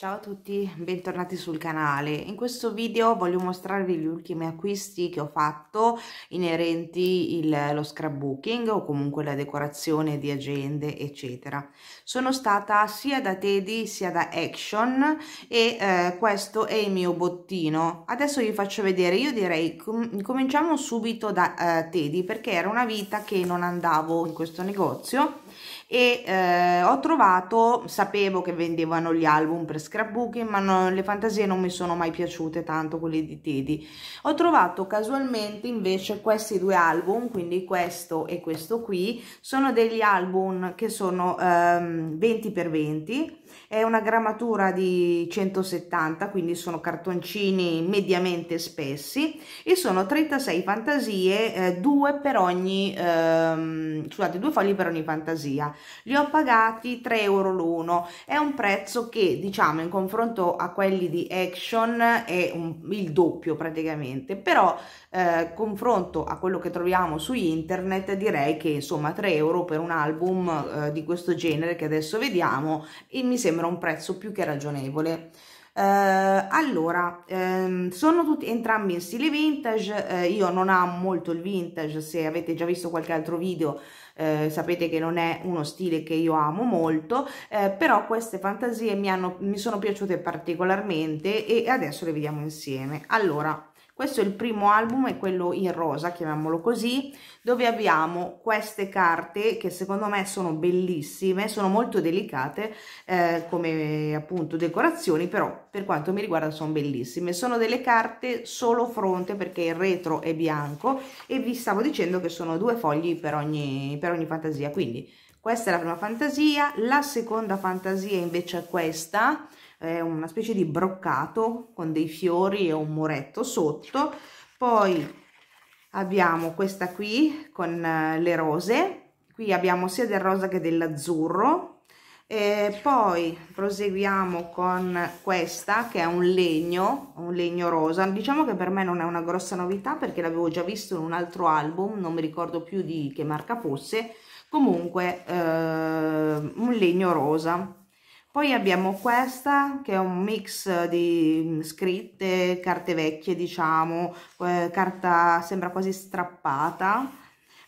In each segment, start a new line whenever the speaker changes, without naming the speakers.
Ciao a tutti, bentornati sul canale. In questo video voglio mostrarvi gli ultimi acquisti che ho fatto inerenti il, lo scrapbooking o comunque la decorazione di agende, eccetera. Sono stata sia da Teddy sia da Action e eh, questo è il mio bottino. Adesso vi faccio vedere, io direi com cominciamo subito da eh, Teddy perché era una vita che non andavo in questo negozio e eh, ho trovato, sapevo che vendevano gli album per scrapbooking ma no, le fantasie non mi sono mai piaciute tanto quelle di Teddy ho trovato casualmente invece questi due album quindi questo e questo qui sono degli album che sono ehm, 20x20 è una grammatura di 170 quindi sono cartoncini mediamente spessi e sono 36 fantasie eh, due per ogni ehm, scusate due fogli per ogni fantasia li ho pagati 3 euro l'uno. È un prezzo che, diciamo, in confronto a quelli di Action è un, il doppio praticamente, però eh, confronto a quello che troviamo su internet direi che insomma 3 euro per un album eh, di questo genere che adesso vediamo e mi sembra un prezzo più che ragionevole eh, allora ehm, sono tutti entrambi in stile vintage eh, io non amo molto il vintage se avete già visto qualche altro video eh, sapete che non è uno stile che io amo molto eh, però queste fantasie mi, hanno, mi sono piaciute particolarmente e adesso le vediamo insieme allora questo è il primo album è quello in rosa chiamiamolo così dove abbiamo queste carte che secondo me sono bellissime sono molto delicate eh, come appunto decorazioni però per quanto mi riguarda sono bellissime sono delle carte solo fronte perché il retro è bianco e vi stavo dicendo che sono due fogli per ogni, per ogni fantasia quindi questa è la prima fantasia la seconda fantasia invece è questa è una specie di broccato con dei fiori e un muretto sotto, poi abbiamo questa qui con eh, le rose, qui abbiamo sia del rosa che dell'azzurro, e poi proseguiamo con questa che è un legno, un legno rosa, diciamo che per me non è una grossa novità perché l'avevo già visto in un altro album, non mi ricordo più di che marca fosse, comunque eh, un legno rosa poi abbiamo questa che è un mix di mm, scritte, carte vecchie diciamo, eh, carta sembra quasi strappata.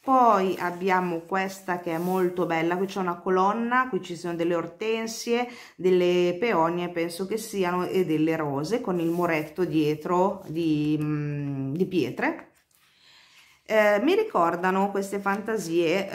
Poi abbiamo questa che è molto bella, qui c'è una colonna, qui ci sono delle ortensie, delle peonie penso che siano e delle rose con il muretto dietro di, mm, di pietre eh, mi ricordano queste fantasie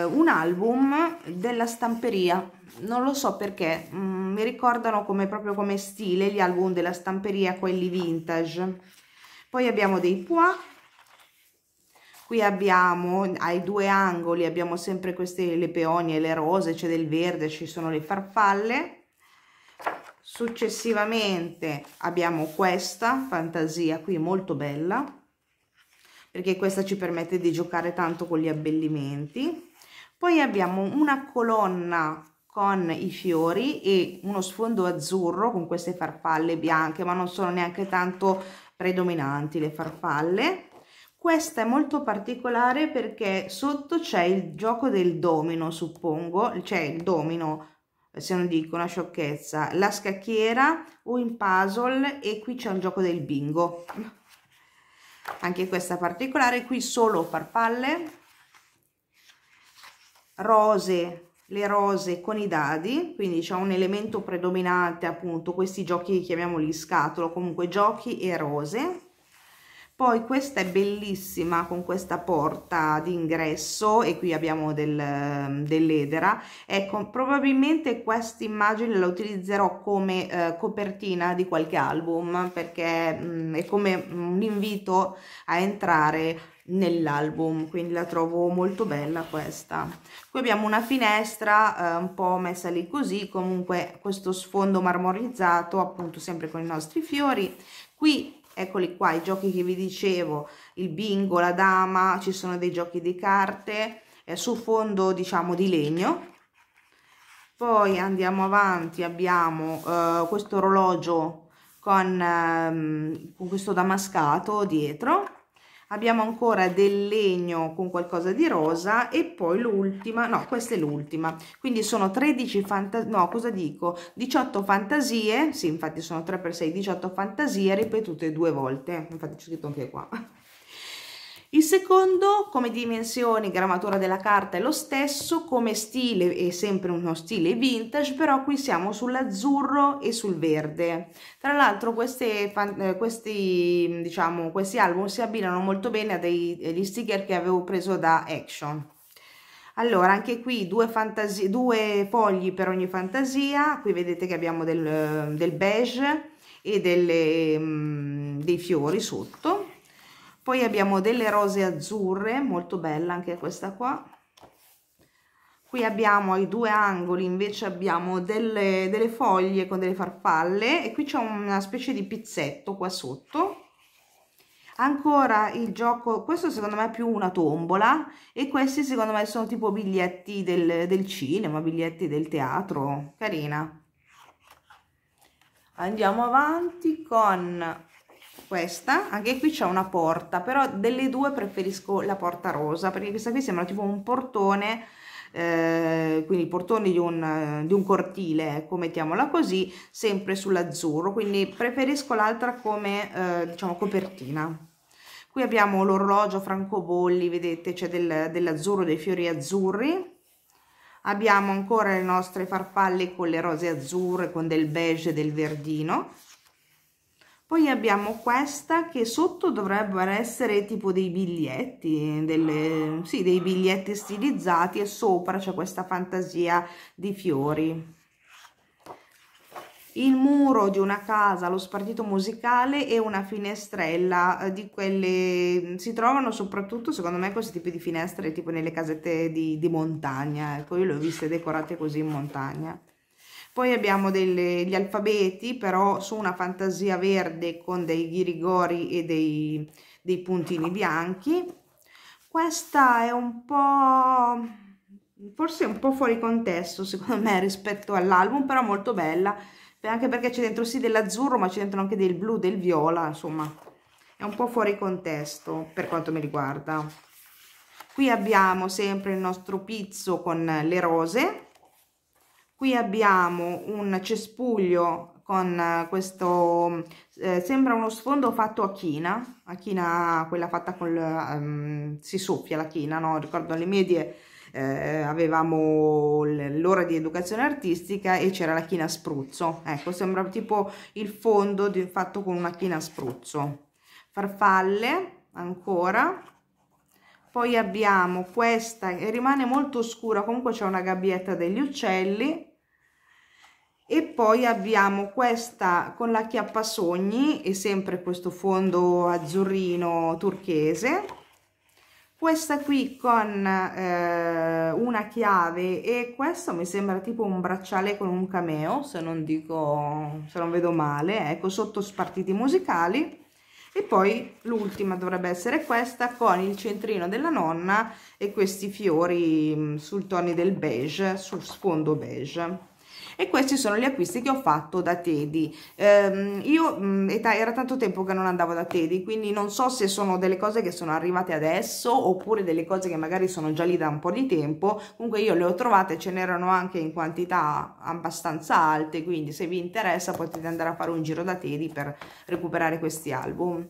eh, un album della stamperia non lo so perché mh, mm, mi ricordano come, proprio come stile gli album della stamperia quelli vintage poi abbiamo dei pois qui abbiamo ai due angoli abbiamo sempre queste le peonie le rose c'è del verde ci sono le farfalle successivamente abbiamo questa fantasia qui molto bella perché questa ci permette di giocare tanto con gli abbellimenti poi abbiamo una colonna con i fiori e uno sfondo azzurro con queste farfalle bianche ma non sono neanche tanto predominanti le farfalle questa è molto particolare perché sotto c'è il gioco del domino suppongo cioè il domino se non dico una sciocchezza la scacchiera o in puzzle e qui c'è il gioco del bingo anche questa particolare qui solo farfalle rose le rose con i dadi quindi c'è un elemento predominante appunto questi giochi chiamiamoli scatolo comunque giochi e rose poi questa è bellissima con questa porta d'ingresso e qui abbiamo del, ehm, dell'edera ecco probabilmente questa immagine la utilizzerò come eh, copertina di qualche album perché mh, mm, è come un invito a entrare nell'album quindi la trovo molto bella questa qui abbiamo una finestra eh, un po' messa lì così comunque questo sfondo marmorizzato appunto sempre con i nostri fiori qui eccoli qua i giochi che vi dicevo, il bingo, la dama, ci sono dei giochi di carte eh, su fondo diciamo di legno. Poi andiamo avanti, abbiamo eh, questo orologio con, ehm, con questo damascato dietro abbiamo ancora del legno con qualcosa di rosa e poi l'ultima no questa è l'ultima quindi sono 13 fantasie no cosa dico 18 fantasie sì infatti sono 3 per 6 18 fantasie ripetute due volte infatti c'è scritto anche qua il secondo come dimensioni, grammatura della carta è lo stesso, come stile è sempre uno stile vintage, però qui siamo sull'azzurro e sul verde. Tra l'altro eh, questi, diciamo, questi album si abbinano molto bene a degli eh, sticker che avevo preso da Action. Allora, anche qui due, due, fogli per ogni fantasia, qui vedete che abbiamo del, del beige e delle, mm, dei fiori sotto poi abbiamo delle rose azzurre molto bella anche questa qua qui abbiamo ai due angoli invece abbiamo delle, delle foglie con delle farfalle e qui c'è una specie di pizzetto qua sotto ancora il gioco questo secondo me è più una tombola e questi secondo me sono tipo biglietti del, del cinema biglietti del teatro carina andiamo avanti con questa, anche qui c'è una porta, però delle due preferisco la porta rosa, perché questa qui sembra tipo un portone, eh, quindi il portone di un, di un cortile, ecco, mettiamola così, sempre sull'azzurro, quindi preferisco l'altra come, eh, diciamo, copertina. Qui abbiamo l'orologio francobolli, vedete, c'è del, dell'azzurro, dei fiori azzurri, abbiamo ancora le nostre farfalle con le rose azzurre, con del beige e del verdino, poi abbiamo questa che sotto dovrebbero essere tipo dei biglietti, delle, sì, dei biglietti stilizzati e sopra c'è questa fantasia di fiori. Il muro di una casa, lo spartito musicale e una finestrella eh, di quelle... Mm, si trovano soprattutto, secondo me, questi tipi di finestre tipo nelle casette di, di montagna. Ecco, io le ho viste decorate così in montagna poi abbiamo delle, gli alfabeti però su una fantasia verde con dei ghirigori e dei, dei puntini bianchi questa è un po' forse un po' fuori contesto secondo me rispetto all'album però molto bella anche perché c'è dentro sì dell'azzurro ma c'è dentro anche del blu del viola insomma è un po' fuori contesto per quanto mi riguarda qui abbiamo sempre il nostro pizzo con le rose qui abbiamo un cespuglio con eh, questo eh, sembra uno sfondo fatto a china a china quella fatta con um, ehm, si soffia la china no ricordo alle medie eh, avevamo l'ora di educazione artistica e c'era la china spruzzo ecco sembra tipo il fondo di, fatto con una china spruzzo farfalle ancora poi abbiamo questa che rimane molto scura comunque c'è una gabbietta degli uccelli e poi abbiamo questa con la chiappa sogni e sempre questo fondo azzurrino turchese questa qui con eh, una chiave e questo mi sembra tipo un bracciale con un cameo se non dico se non vedo male ecco sotto spartiti musicali e poi l'ultima dovrebbe essere questa con il centrino della nonna e questi fiori mm, sul toni del beige sul sfondo beige e questi sono gli acquisti che ho fatto da Teddy ehm, io era tanto tempo che non andavo da Teddy quindi non so se sono delle cose che sono arrivate adesso oppure delle cose che magari sono già lì da un po' di tempo comunque io le ho trovate ce n'erano anche in quantità abbastanza alte quindi se vi interessa potete andare a fare un giro da Teddy per recuperare questi album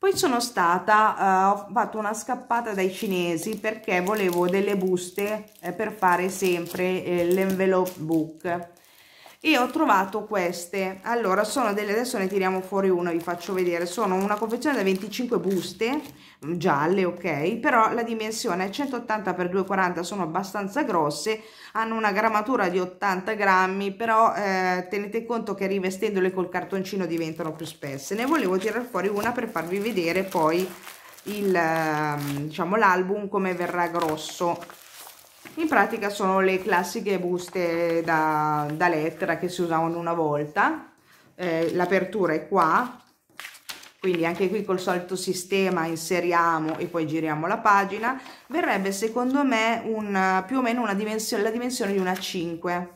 poi sono stata, uh, ho fatto una scappata dai cinesi perché volevo delle buste eh, per fare sempre eh, l'envelope book e ho trovato queste allora sono delle adesso ne tiriamo fuori una vi faccio vedere sono una confezione da 25 buste mm, gialle ok però la dimensione è 180 x 240 sono abbastanza grosse hanno una grammatura di 80 grammi però eh, tenete conto che rivestendole col cartoncino diventano più spesse ne volevo tirare fuori una per farvi vedere poi il ehm, diciamo l'album come verrà grosso in pratica sono le classiche buste da, da lettera che si usavano una volta eh, l'apertura è qua quindi anche qui col solito sistema inseriamo e poi giriamo la pagina verrebbe secondo me un, più o meno una dimensione, la dimensione di una 5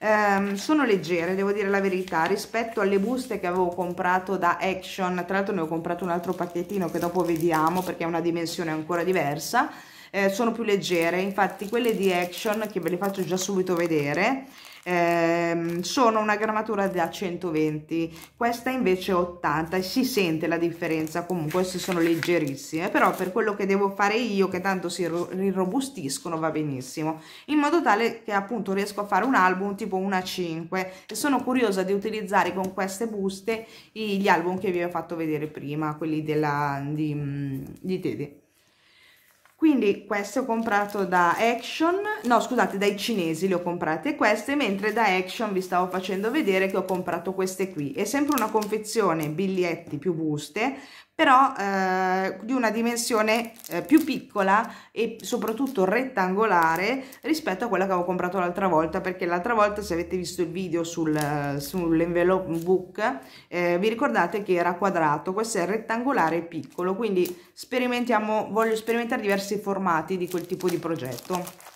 Um, ehm, sono leggere, devo dire la verità, rispetto alle buste che avevo comprato da Action, tra l'altro ne ho comprato un altro pacchettino che dopo vediamo perché è una dimensione ancora diversa, eh, sono più leggere, infatti quelle di Action, che ve le faccio già subito vedere, eh, sono una grammatura da 120 questa invece 80 e si sente la differenza comunque queste sono leggerissime però per quello che devo fare io che tanto si irrobustiscono va benissimo in modo tale che appunto riesco a fare un album tipo una 5 e sono curiosa di utilizzare con queste buste gli album che vi ho fatto vedere prima quelli della, di, di Teddy quindi queste ho comprato da Action, no scusate dai cinesi le ho comprate queste, mentre da Action vi stavo facendo vedere che ho comprato queste qui, è sempre una confezione biglietti più buste, però eh, di una dimensione eh, più piccola e soprattutto rettangolare rispetto a quella che avevo comprato l'altra volta perché l'altra volta se avete visto il video sul, sull'envelope book eh, vi ricordate che era quadrato questo è rettangolare e piccolo quindi sperimentiamo voglio sperimentare diversi formati di quel tipo di progetto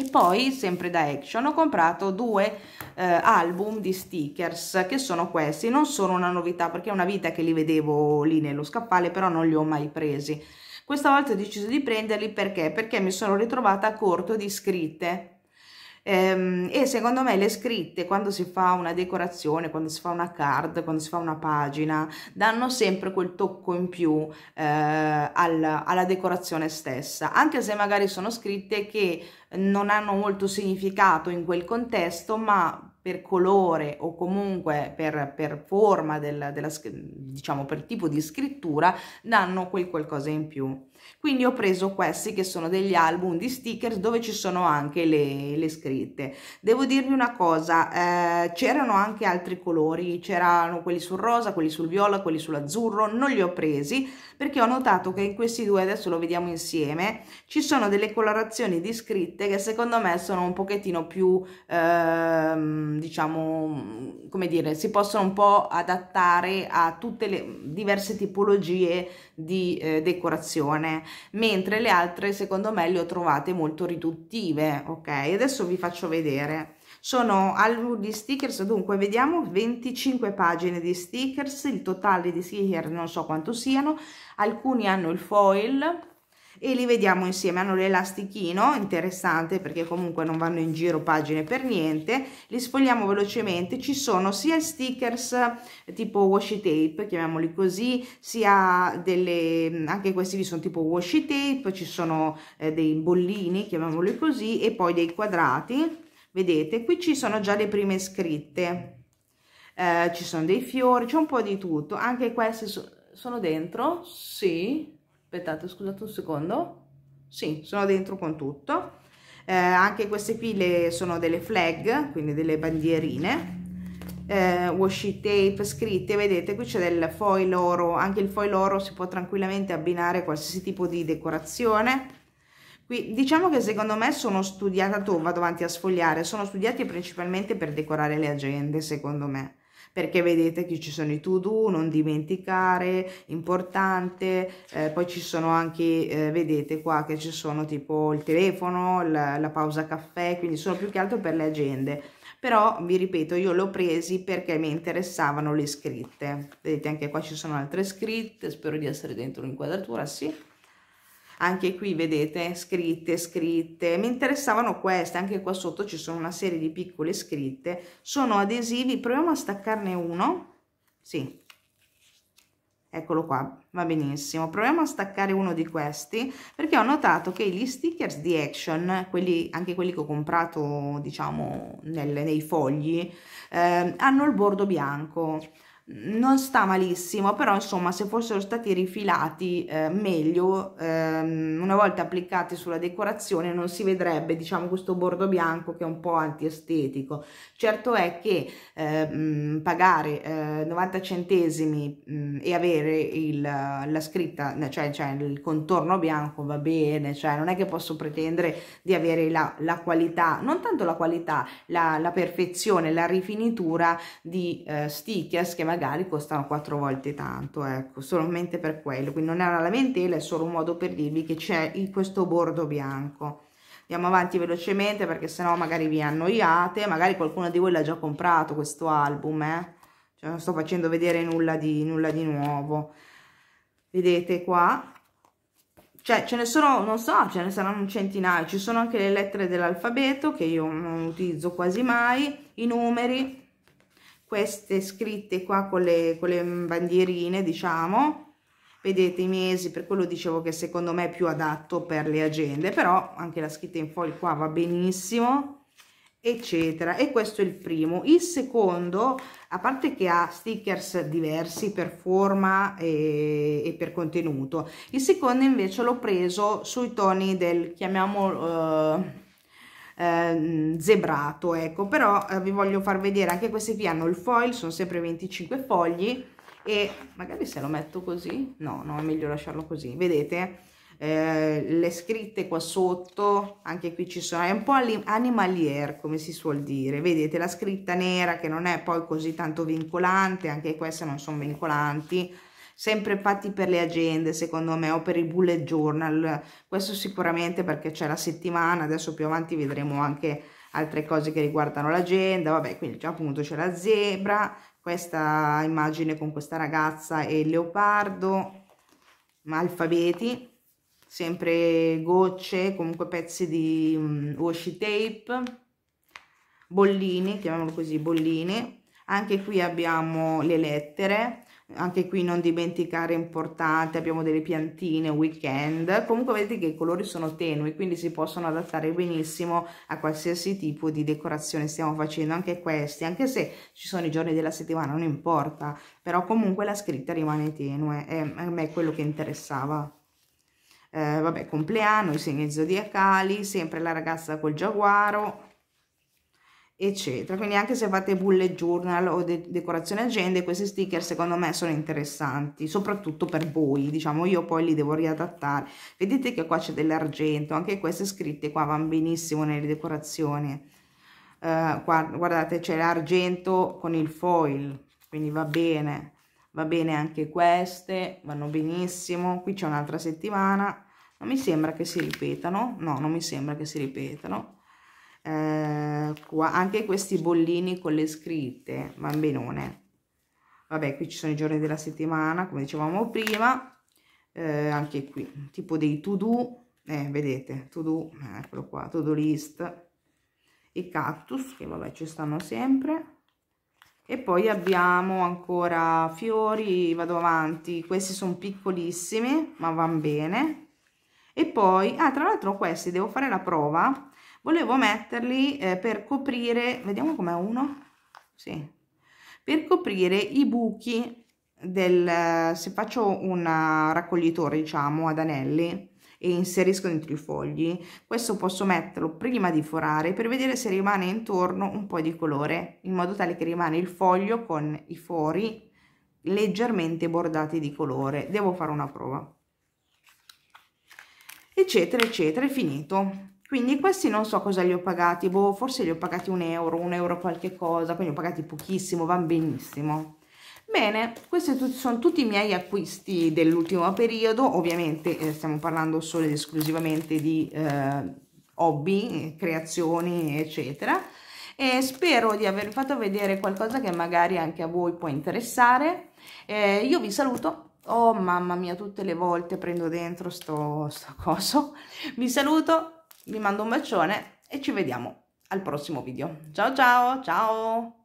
e poi, sempre da Action, ho comprato due eh, album di stickers, che sono questi. Non sono una novità, perché è una vita che li vedevo lì nello scappale, però non li ho mai presi. Questa volta ho deciso di prenderli perché? Perché mi sono ritrovata a corto di scritte Ehm, e secondo me le scritte quando si fa una decorazione, quando si fa una card, quando si fa una pagina, danno sempre quel tocco in più eh, alla, alla decorazione stessa, anche se magari sono scritte che non hanno molto significato in quel contesto, ma per colore o comunque per, per forma, del, della, diciamo per tipo di scrittura, danno quel qualcosa in più quindi ho preso questi che sono degli album di stickers dove ci sono anche le, le scritte devo dirvi una cosa eh, c'erano anche altri colori c'erano quelli sul rosa quelli sul viola quelli sull'azzurro non li ho presi perché ho notato che in questi due adesso lo vediamo insieme ci sono delle colorazioni di scritte che secondo me sono un pochettino più ehm, diciamo come dire si possono un po' adattare a tutte le diverse tipologie di eh, decorazione, mentre le altre secondo me le ho trovate molto riduttive, ok? Adesso vi faccio vedere. Sono album di stickers, dunque vediamo 25 pagine di stickers, il totale di stickers non so quanto siano, alcuni hanno il foil, e li vediamo insieme hanno l'elastichino interessante perché comunque non vanno in giro pagine per niente li sfogliamo velocemente ci sono sia stickers eh, tipo washi tape chiamiamoli così sia delle mm, anche questi qui sono tipo washi tape ci sono eh, dei bollini chiamiamoli così e poi dei quadrati vedete qui ci sono già le prime scritte eh, ci sono dei fiori c'è un po' di tutto anche queste so sono dentro sì aspettate scusate un secondo sì sono dentro con tutto eh, anche queste pile sono delle flag quindi delle bandierine eh, washi tape scritte vedete qui c'è del foil oro anche il foil oro si può tranquillamente abbinare a qualsiasi tipo di decorazione qui diciamo che secondo me sono studiata tu vado avanti a sfogliare sono studiati principalmente per decorare le agende secondo me perché vedete che ci sono i to do, non dimenticare, importante, eh, poi ci sono anche, eh, vedete qua che ci sono tipo il telefono, la, la pausa caffè, quindi sono più che altro per le agende però vi ripeto io l'ho presi perché mi interessavano le scritte vedete anche qua ci sono altre scritte spero di essere dentro l'inquadratura sì anche qui vedete scritte, scritte, mi interessavano queste, anche qua sotto ci sono una serie di piccole scritte, sono adesivi, proviamo a staccarne uno, sì, eccolo qua, va benissimo, proviamo a staccare uno di questi perché ho notato che gli stickers di Action, quelli, anche quelli che ho comprato diciamo nel, nei fogli, eh, hanno il bordo bianco, non sta malissimo, però insomma se fossero stati rifilati eh, meglio, ehm, una volta applicati sulla decorazione non si vedrebbe diciamo questo bordo bianco che è un po' antiestetico. Certo è che ehm, pagare eh, 90 centesimi mh, mm, e avere il, la scritta, cioè, cioè, il contorno bianco va bene, cioè non è che posso pretendere di avere la, la qualità, non tanto la qualità, la, la perfezione, la rifinitura di eh, stickers che magari regali costano quattro volte tanto, ecco, solamente per quello. Quindi non è una lamentela, è solo un modo per dirvi che c'è questo bordo bianco. Andiamo avanti velocemente perché sennò magari vi annoiate, magari qualcuno di voi l'ha già comprato questo album, eh? cioè non sto facendo vedere nulla di, nulla di nuovo. Vedete qua, cioè ce ne sono, non so, ce ne saranno un centinaio, ci sono anche le lettere dell'alfabeto che io non utilizzo quasi mai, i numeri, queste scritte qua con le, con le bandierine diciamo vedete i mesi per quello dicevo che secondo me è più adatto per le agende però anche la scritta in foil qua va benissimo eccetera e questo è il primo il secondo a parte che ha stickers diversi per forma e, e per contenuto il secondo invece l'ho preso sui toni del chiamiamolo eh, eh, zebrato ecco però eh, vi voglio far vedere anche questi qui hanno il foil sono sempre 25 fogli e magari se lo metto così no no è meglio lasciarlo così vedete eh, le scritte qua sotto anche qui ci sono è un po' animalier come si suol dire vedete la scritta nera che non è poi così tanto vincolante anche queste non sono vincolanti sempre fatti per le agende secondo me o per i bullet journal, questo sicuramente perché c'è la settimana, adesso più avanti vedremo anche altre cose che riguardano l'agenda, vabbè quindi già appunto c'è la zebra, questa immagine con questa ragazza e il leopardo, alfabeti, sempre gocce, comunque pezzi di um, washi tape, bollini chiamiamolo così, bollini Anche qui abbiamo le lettere, anche qui non dimenticare importante abbiamo delle piantine weekend comunque vedete che i colori sono tenui quindi si possono adattare benissimo a qualsiasi tipo di decorazione stiamo facendo anche questi anche se ci sono i giorni della settimana non importa però comunque la scritta rimane tenue e a me è quello che interessava eh, vabbè compleanno i segni zodiacali sempre la ragazza col giaguaro eccetera quindi anche se fate bullet journal o de decorazione agende questi sticker secondo me sono interessanti soprattutto per voi diciamo io poi li devo riadattare vedete che qua c'è dell'argento anche queste scritte qua vanno benissimo nelle decorazioni uh, qua, guardate c'è l'argento con il foil quindi va bene va bene anche queste vanno benissimo qui c'è un'altra settimana non mi sembra che si ripetano no non mi sembra che si ripetano eh, qua anche questi bollini con le scritte va benone vabbè qui ci sono i giorni della settimana come dicevamo prima eh, anche qui tipo dei to do eh, vedete to do eccolo qua to do list i cactus che vabbè ci stanno sempre e poi abbiamo ancora fiori vado avanti questi sono piccolissimi ma vanno bene e poi ah tra l'altro questi devo fare la prova volevo metterli eh, per coprire vediamo com'è uno sì per coprire i buchi del se faccio un raccoglitore diciamo ad anelli e inserisco dentro i fogli questo posso metterlo prima di forare per vedere se rimane intorno un po di colore in modo tale che rimane il foglio con i fori leggermente bordati di colore devo fare una prova eccetera eccetera è finito quindi questi non so cosa li ho pagati, boh, forse li ho pagati un euro, un euro qualche cosa, quindi ho pagati pochissimo, van benissimo. Bene, questi sono tutti i miei acquisti dell'ultimo periodo, ovviamente eh, stiamo parlando solo ed esclusivamente di eh, hobby, creazioni, eccetera. E spero di aver fatto vedere qualcosa che magari anche a voi può interessare. Eh, io vi saluto, Oh mamma mia, tutte le volte prendo dentro sto, sto coso. Vi saluto, vi mando un bacione e ci vediamo al prossimo video. Ciao ciao, ciao!